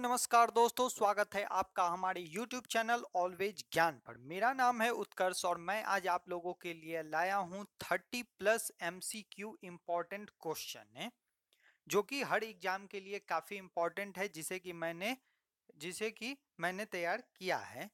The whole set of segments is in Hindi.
नमस्कार दोस्तों स्वागत है आपका हमारे YouTube चैनल ऑलवेज ज्ञान पर मेरा नाम है उत्कर्ष और मैं आज आप लोगों के लिए लाया हूं 30 plus M C Q important question जो कि हर एग्जाम के लिए काफ़ी इम्पोर्टेंट है जिसे कि मैंने जिसे कि मैंने तैयार किया है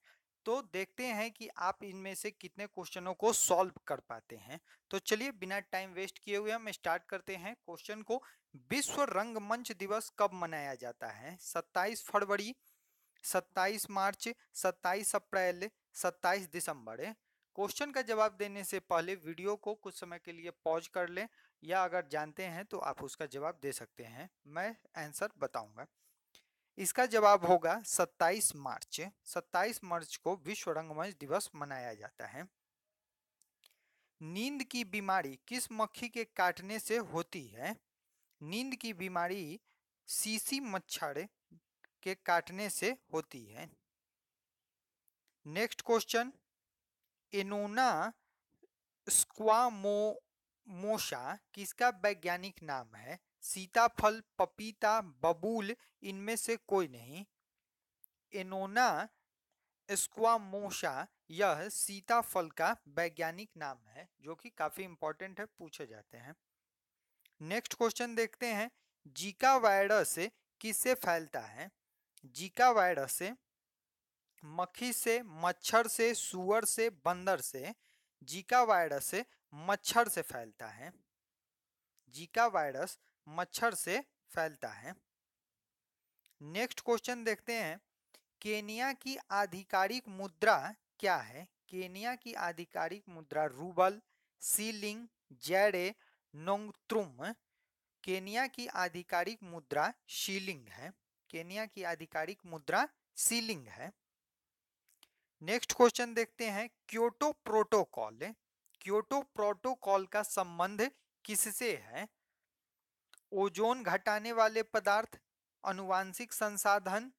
तो देखते हैं कि आप इनमें से कितने क्वेश्चनों को सॉल्व कर पाते हैं तो चलिए बिना टाइम वेस्ट किए हुए हम स्टार्ट करते हैं क्वेश्चन को विश्व रंगमंच दिवस कब मनाया जाता है 27 फरवरी 27 मार्च 27 अप्रैल 27 दिसंबर क्वेश्चन का जवाब देने से पहले वीडियो को कुछ समय के लिए पॉज कर लें या अगर जानते हैं तो आप उसका जवाब दे सकते हैं मैं आंसर बताऊंगा इसका जवाब होगा 27 मार्च 27 मार्च को विश्व रंगमंच दिवस मनाया जाता है नींद की बीमारी किस मक्खी के काटने से होती है नींद की बीमारी सीसी मच्छर के काटने से होती है नेक्स्ट क्वेश्चन एनोना स्क्वामोमोशा किसका वैज्ञानिक नाम है सीताफल पपीता बबूल इनमें से कोई नहीं एनोना स्क्वामोशा यह सीताफल का वैज्ञानिक नाम है जो कि काफी इंपॉर्टेंट है पूछे जाते हैं नेक्स्ट क्वेश्चन देखते हैं जीका वायरस किससे फैलता है जीका वायरस मक्खी से मच्छर से सुअर से बंदर से जीका वायरस मच्छर से फैलता है जीका वायरस मच्छर से फैलता है नेक्स्ट क्वेश्चन देखते हैं केनिया की आधिकारिक मुद्रा क्या है केनिया की आधिकारिक मुद्रा रूबल सीलिंग जैडे नोंगत्रुम केनिया की आधिकारिक मुद्रा शीलिंग है केनिया की आधिकारिक मुद्रा सीलिंग है नेक्स्ट क्वेश्चन देखते हैं क्योटो प्रोटोकॉल क्योटो प्रोटोकॉल का संबंध किससे है ओजोन घटाने वाले पदार्थ अनुवांशिक संसाधन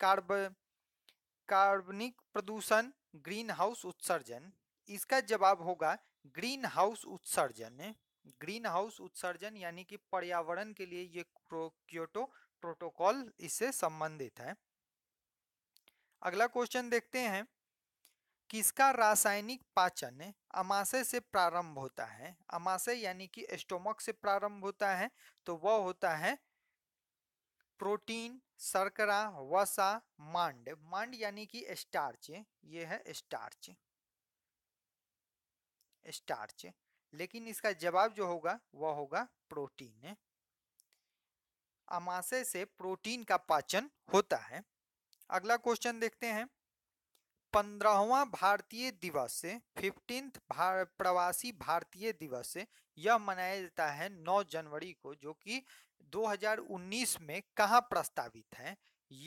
कार्ब कार्बनिक प्रदूषण ग्रीन हाउस उत्सर्जन इसका जवाब होगा ग्रीन हाउस उत्सर्जन ग्रीन हाउस उत्सर्जन यानी कि पर्यावरण के लिए ये क्योटो प्रोटोकॉल इससे संबंधित है अगला क्वेश्चन देखते हैं किसका रासायनिक पाचन अमाशय से प्रारंभ होता है अमाशय यानी कि स्टोमक से प्रारंभ होता है तो वह होता है प्रोटीन शर्करा वसा मांड मांड यानी कि स्टार्च ये है स्टार्च स्टार्च लेकिन इसका जवाब जो होगा वह होगा प्रोटीन अमाशय से प्रोटीन का पाचन होता है अगला क्वेश्चन देखते हैं पंद्रहवा भारतीय दिवस फिफ्टींथ भार, प्रवासी भारतीय दिवस यह मनाया जाता है 9 जनवरी को जो कि 2019 में कहाँ प्रस्तावित है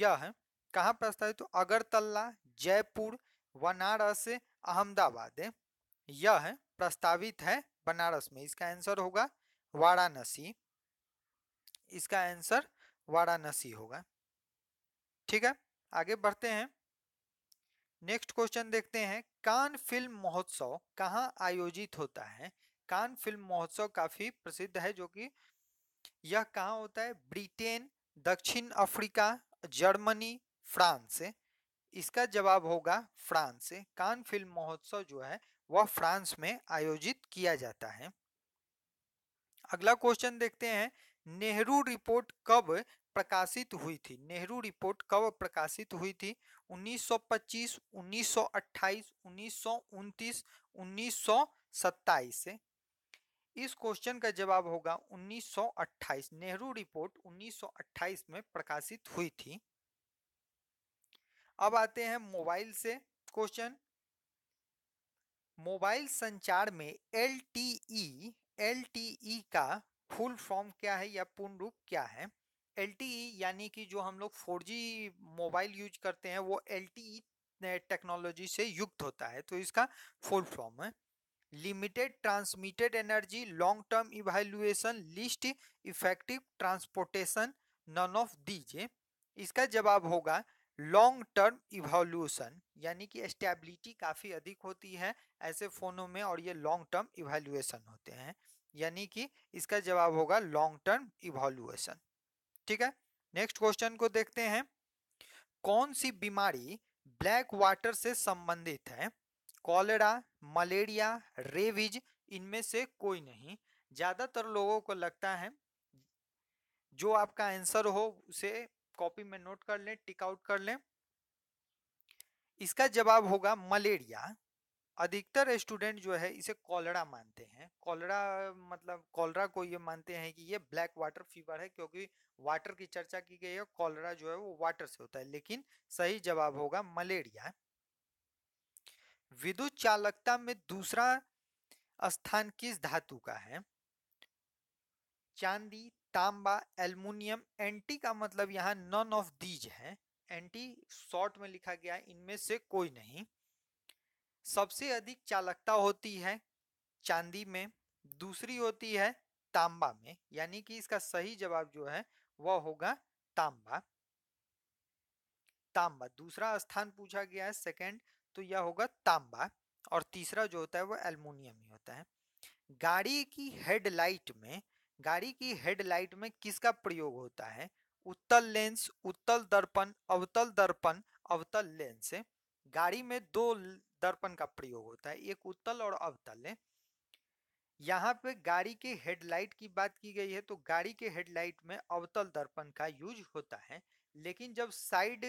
यह कहाँ प्रस्तावित तो अगरतला जयपुर बनारस अहमदाबाद यह प्रस्तावित है बनारस में इसका आंसर होगा वाराणसी इसका आंसर वाराणसी होगा ठीक है आगे बढ़ते हैं नेक्स्ट क्वेश्चन देखते हैं कान फिल्म महोत्सव कहाँ आयोजित होता है कान फिल्म महोत्सव काफी प्रसिद्ध है जो कि यह कहाँ होता है ब्रिटेन दक्षिण अफ्रीका जर्मनी फ्रांस इसका जवाब होगा फ्रांस कान फिल्म महोत्सव जो है वह फ्रांस में आयोजित किया जाता है अगला क्वेश्चन देखते हैं नेहरू रिपोर्ट कब प्रकाशित हुई थी नेहरू रिपोर्ट कब प्रकाशित हुई थी 1925, 1928, 1929, 1927 इस क्वेश्चन का जवाब होगा 1928 नेहरू रिपोर्ट 1928 में प्रकाशित हुई थी अब आते हैं मोबाइल से क्वेश्चन मोबाइल संचार में एल टी ई का फुल फॉर्म क्या है या पूर्ण रूप क्या है एल यानी कि जो हम लोग जी मोबाइल यूज करते हैं वो एल टेक्नोलॉजी से युक्त होता है तो इसका फुल फॉर्म है limited transmitted energy long term evaluation list effective transportation none of these इसका जवाब होगा लॉन्ग टर्म इवोल्यूशन यानी कि स्टेबिलिटी काफ़ी अधिक होती है ऐसे फ़ोनों में और ये लॉन्ग टर्म इवेल्युएसन होते हैं यानी कि इसका जवाब होगा लॉन्ग टर्म इवोल्यूशन ठीक है नेक्स्ट क्वेश्चन को देखते हैं कौन सी बीमारी ब्लैक वाटर से संबंधित है कॉलेरा मलेरिया रेविज इनमें से कोई नहीं ज़्यादातर लोगों को लगता है जो आपका आंसर हो उसे कॉपी में नोट कर लें टिक आउट कर लें इसका जवाब होगा मलेरिया अधिकतर स्टूडेंट जो है इसे कॉलरा मानते हैं कॉलरा मतलब कॉलरा को ये मानते हैं कि ये ब्लैक वाटर फीवर है क्योंकि वाटर की चर्चा की गई है कॉलरा जो है वो वाटर से होता है लेकिन सही जवाब होगा मलेरिया विद्युत चालकता में दूसरा स्थान किस धातु का है चांदी तांबा एल्युमिनियम एंटी का मतलब यहाँ नन ऑफ दीज है एंटी शॉर्ट में लिखा गया है इनमें से कोई नहीं सबसे अधिक चालकता होती है चांदी में दूसरी होती है तांबा में यानी कि इसका सही जवाब जो है वह होगा तांबा तांबा दूसरा स्थान पूछा गया है सेकंड तो यह होगा तांबा और तीसरा जो होता है वह एल्युमिनियम ही होता है गाड़ी की हेडलाइट में गाड़ी की हेडलाइट में किसका प्रयोग होता है उत्तल लेंस उत्तल दर्पण अवतल दर्पण अवतल लेंस गाड़ी में दो दर्पण का प्रयोग होता है एक उत्तल और अवतल है यहाँ पे गाड़ी के हेडलाइट की बात की गई है तो गाड़ी के हेडलाइट में अवतल दर्पण का यूज होता है लेकिन जब साइड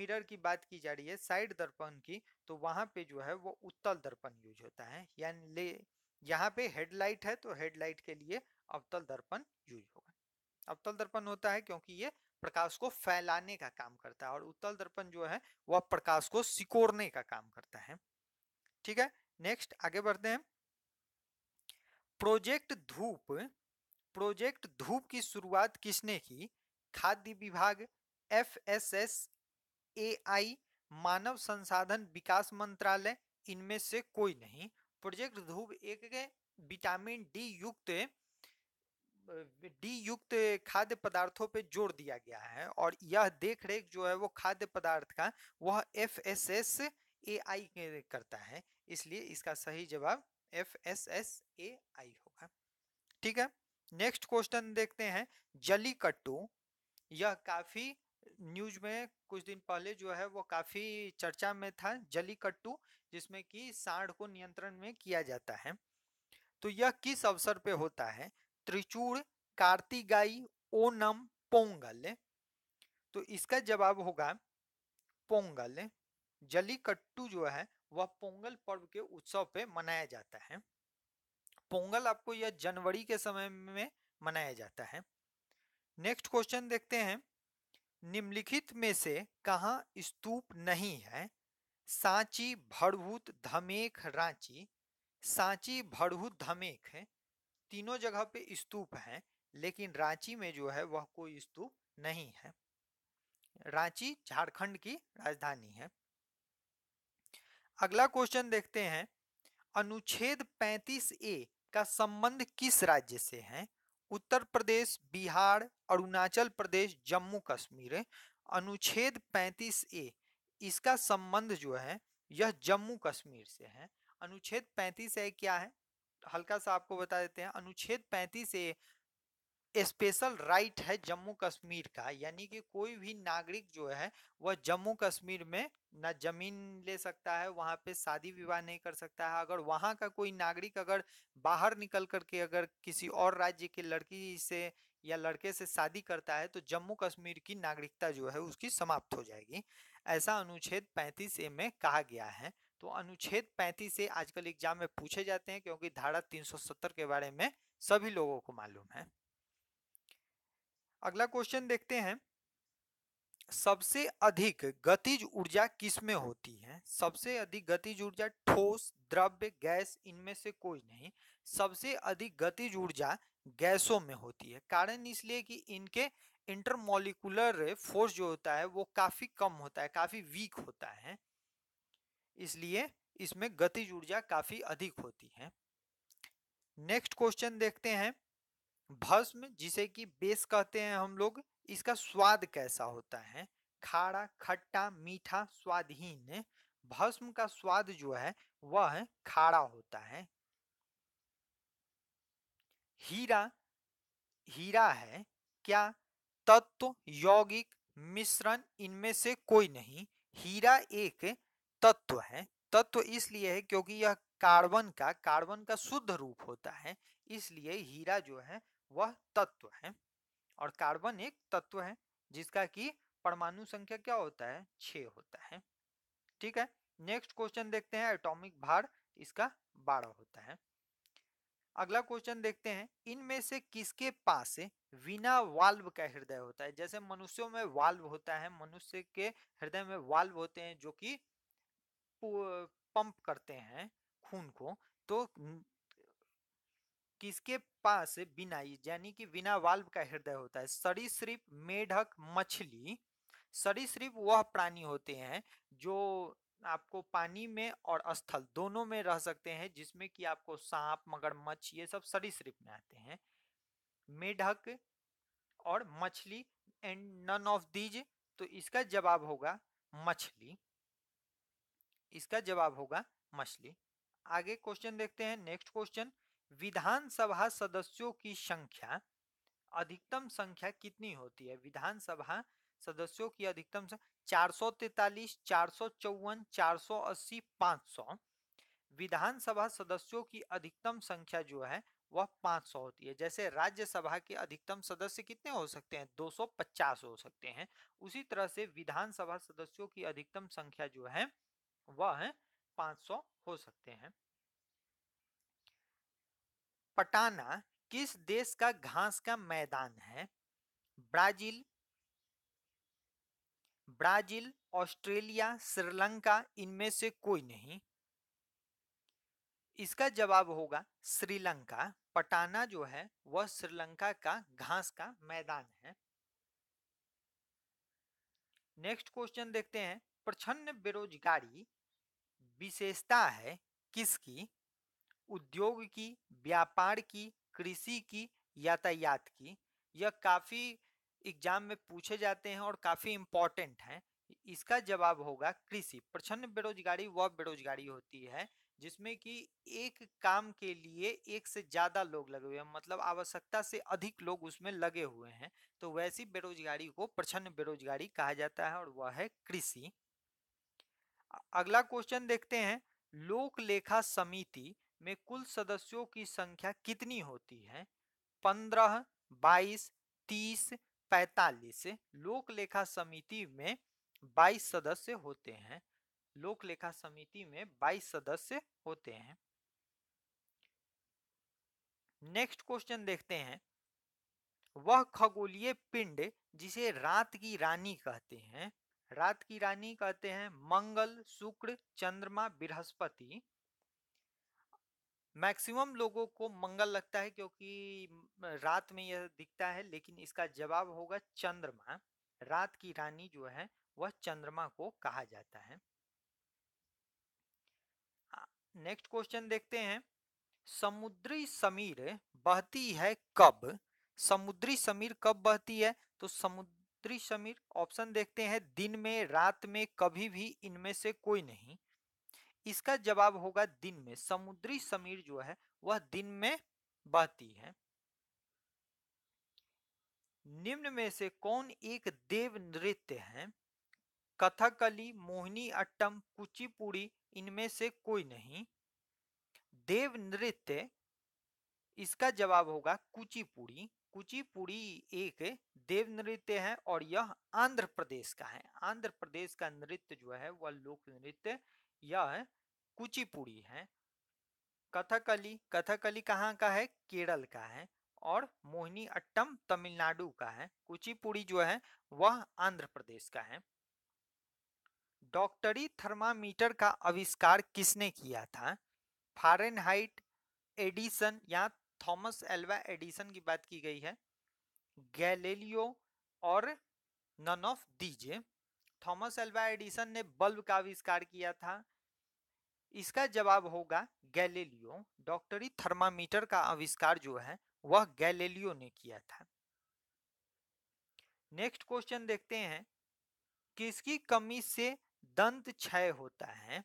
मिरर की बात की जा रही है साइड दर्पण की तो वहां पे जो है वो उत्तल दर्पण यूज होता है यानी यहाँ पे हेडलाइट है तो हेडलाइट के लिए अवतल दर्पण यूज होगा अवतल दर्पण होता है क्योंकि ये प्रकाश को फैलाने का काम करता है और उत्तल दर्पण जो है वह प्रकाश को सिकोड़ने का काम करता है ठीक है नेक्स्ट आगे बढ़ते हैं प्रोजेक्ट धूप प्रोजेक्ट धूप की शुरुआत किसने की खाद्य विभाग F S S A I मानव संसाधन विकास मंत्रालय इनमें से कोई नहीं प्रोजेक्ट धूप एक विटामिन डी युक्त डी युक्त खाद्य पदार्थों पे जोर दिया गया है और यह देखरेख जो है वो खाद्य पदार्थ का वह F S S A I करता है इसलिए इसका सही जवाब F S S A I होगा ठीक है नेक्स्ट क्वेश्चन देखते हैं जलीकट्टू यह काफी न्यूज में कुछ दिन पहले जो है वो काफी चर्चा में था जलीकट्टू जिसमें कि सांड को नियंत्रण में किया जाता है तो यह किस अवसर पे होता है त्रिचूड़ कार्तिकाई ओनम पोंगल तो इसका जवाब होगा पोंगल जलीकट्टू जो है वह पोंगल पर्व के उत्सव पे मनाया जाता है पोंगल आपको यह जनवरी के समय में मनाया जाता है नेक्स्ट क्वेश्चन देखते हैं निम्नलिखित में से कहा स्तूप नहीं है सांची भरभूत धमेख रांची सांची भरभूत धमेख है तीनों जगह पे स्तूप हैं लेकिन रांची में जो है वह कोई स्तूप नहीं है रांची झारखंड की राजधानी है अगला क्वेश्चन देखते हैं अनुच्छेद 35 ए का संबंध किस राज्य से है उत्तर प्रदेश बिहार अरुणाचल प्रदेश जम्मू कश्मीर अनुच्छेद 35 ए इसका संबंध जो है यह जम्मू कश्मीर से है अनुच्छेद 35 ए क्या है हल्का सा आपको बता देते हैं अनुच्छेद पैंतीस ए स्पेशल राइट है जम्मू कश्मीर का यानी कि कोई भी नागरिक जो है वह जम्मू कश्मीर में न जमीन ले सकता है वहां पे शादी विवाह नहीं कर सकता है अगर वहां का कोई नागरिक अगर बाहर निकल करके अगर किसी और राज्य के लड़की से या लड़के से शादी करता है तो जम्मू कश्मीर की नागरिकता जो है उसकी समाप्त हो जाएगी ऐसा अनुच्छेद पैंतीस ए में कहा गया है तो अनुच्छेद 35 से आजकल एग्जाम में पूछे जाते हैं क्योंकि धारा 370 के बारे में सभी लोगों को मालूम है अगला क्वेश्चन देखते हैं सबसे अधिक गतिज ऊर्जा किसमें होती है सबसे अधिक गतिज ऊर्जा ठोस द्रव्य गैस इनमें से कोई नहीं सबसे अधिक गतिज ऊर्जा गैसों में होती है कारण इसलिए कि इनके इंटरमोलिकुलर फोर्स जो होता है वो काफी कम होता है काफी वीक होता है इसलिए इसमें गतिज ऊर्जा काफी अधिक होती है नेक्स्ट क्वेश्चन देखते हैं भस्म जिसे कि बेस कहते हैं हम लोग इसका स्वाद कैसा होता है खारा खट्टा मीठा स्वादहीन भस्म का स्वाद जो है वह खारा होता है हीरा हीरा है क्या तत्व यौगिक मिश्रण इनमें से कोई नहीं हीरा एक तत्व है तत्व इसलिए है क्योंकि यह कार्बन का कार्बन का शुद्ध रूप होता है इसलिए हीरा जो है वह तत्व है और कार्बन एक तत्व है जिसका कि परमाणु संख्या क्या होता है छ होता है ठीक है नेक्स्ट क्वेश्चन देखते हैं एटॉमिक भार इसका बारह होता है अगला क्वेश्चन देखते हैं इनमें से किसके पास बिना वाल्व का हृदय होता है जैसे मनुष्यों में वाल्व होता है मनुष्य के हृदय में वाल्व होते हैं जो कि पंप करते हैं खून को तो किसके पास बिना यानी कि बिना वाल्व का हृदय होता है सरीसृप मेढक मछली सरीसृप वह प्राणी होते हैं जो आपको पानी में और स्थल दोनों में रह सकते हैं जिसमें कि आपको सांप मगरमच्छ ये सब सरीसृप में आते हैं मेढक और मछली एंड नन ऑफ दीज तो इसका जवाब होगा मछली इसका जवाब होगा मछली आगे क्वेश्चन देखते हैं नेक्स्ट क्वेश्चन विधानसभा सदस्यों की संख्या अधिकतम संख्या कितनी होती है विधानसभा सदस्यों की अधिकतम चार सौ तैतालीस चार सौ चौवन चार सौ अस्सी पाँच सौ विधानसभा सदस्यों की अधिकतम संख्या जो है वह 500 होती है जैसे राज्यसभा के अधिकतम सदस्य कितने हो सकते हैं 250 हो सकते हैं उसी तरह से विधानसभा सदस्यों की अधिकतम संख्या जो है वह 500 हो सकते हैं पटाना किस देश का घास का मैदान है ब्राजील ब्राजील ऑस्ट्रेलिया श्रीलंका इनमें से कोई नहीं इसका जवाब होगा श्रीलंका पटाना जो है वह श्रीलंका का घास का मैदान है नेक्स्ट क्वेश्चन देखते हैं प्रछन्न बेरोजगारी विशेषता है किसकी उद्योग की व्यापार की कृषि की यातायात की यह काफी एग्जाम में पूछे जाते हैं और काफी इंपॉर्टेंट हैं इसका जवाब होगा कृषि प्रचन्न बेरोजगारी वह बेरोजगारी होती है जिसमें कि एक काम के लिए एक से ज्यादा लोग लगे हुए हैं मतलब आवश्यकता से अधिक लोग उसमें लगे हुए हैं तो वैसी बेरोजगारी को प्रचन्न बेरोजगारी कहा जाता है और वह है कृषि अगला क्वेश्चन देखते हैं लोक लेखा समिति में कुल सदस्यों की संख्या कितनी होती है पंद्रह बाईस तीस पैतालीस लोक लेखा समिति में बाईस सदस्य होते हैं लोक लेखा समिति में बाईस सदस्य होते हैं नेक्स्ट क्वेश्चन देखते हैं वह खगोलीय पिंड जिसे रात की रानी कहते हैं रात की रानी कहते हैं मंगल शुक्र चंद्रमा बृहस्पति मैक्सिमम लोगों को मंगल लगता है क्योंकि रात में यह दिखता है लेकिन इसका जवाब होगा चंद्रमा रात की रानी जो है वह चंद्रमा को कहा जाता है नेक्स्ट क्वेश्चन देखते हैं समुद्री समीर बहती है कब समुद्री समीर कब बहती है तो समुद्र उत्तरी समीर ऑप्शन देखते हैं दिन में रात में कभी भी इनमें से कोई नहीं इसका जवाब होगा दिन में समुद्री समीर जो है वह दिन में बहती है निम्न में से कौन एक देव नृत्य है कथकली मोहिनी अट्टम कुचिपुड़ी इनमें से कोई नहीं देव नृत्य इसका जवाब होगा कुचिपुड़ी कुचिपुड़ी एक देव नृत्य है और यह आंध्र प्रदेश का है आंध्र प्रदेश का नृत्य जो है वह लोक नृत्य यह कुचिपुड़ी है कथकली कथकली कहाँ का है केरल का है और मोहिनी अट्टम तमिलनाडु का है कुचिपुड़ी जो है वह आंध्र प्रदेश का है डॉक्टरी थर्मामीटर का आविष्कार किसने किया था फारेनहाइट एडिसन या थॉमस एल्वा एडिसन की बात की गई है गैलेलियो और none of these Thomas Alva Edison ने बल्ब का आविष्कार किया था इसका जवाब होगा गैलेलियो डॉक्टरी थर्मामीटर का आविष्कार जो है वह गैलेलियो ने किया था नेक्स्ट क्वेश्चन देखते हैं किसकी कमी से दंत क्षय होता है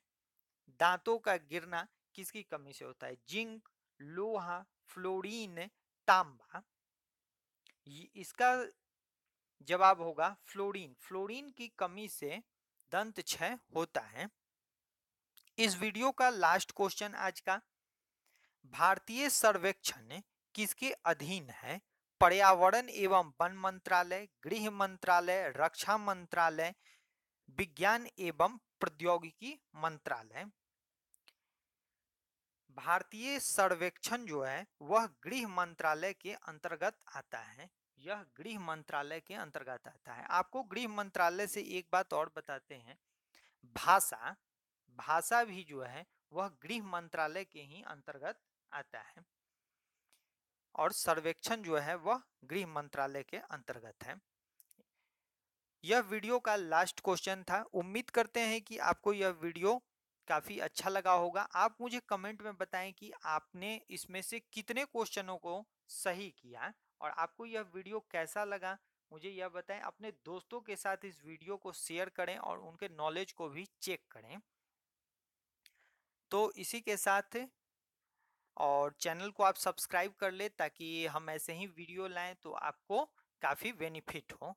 दांतों का गिरना किसकी कमी से होता है जिंक लोहा फ्लोरीन तांबा इसका जवाब होगा फ्लोरीन फ्लोरीन की कमी से दंत क्षय होता है इस वीडियो का लास्ट क्वेश्चन आज का भारतीय सर्वेक्षण किसके अधीन है पर्यावरण एवं वन मंत्रालय गृह मंत्रालय रक्षा मंत्रालय विज्ञान एवं प्रौद्योगिकी मंत्रालय भारतीय सर्वेक्षण जो है वह गृह मंत्रालय के अंतर्गत आता है यह गृह मंत्रालय के अंतर्गत आता है आपको गृह मंत्रालय से एक बात और बताते हैं भाषा भाषा भी जो है वह गृह मंत्रालय के ही अंतर्गत आता है और सर्वेक्षण जो है वह गृह मंत्रालय के अंतर्गत है यह वीडियो का लास्ट क्वेश्चन था उम्मीद करते हैं कि आपको यह वीडियो काफ़ी अच्छा लगा होगा आप मुझे कमेंट में बताएं कि आपने इसमें से कितने क्वेश्चनों को सही किया और आपको यह वीडियो कैसा लगा मुझे यह बताएं अपने दोस्तों के साथ इस वीडियो को शेयर करें और उनके नॉलेज को भी चेक करें तो इसी के साथ और चैनल को आप सब्सक्राइब कर ले ताकि हम ऐसे ही वीडियो लाएं तो आपको काफ़ी बेनिफिट हो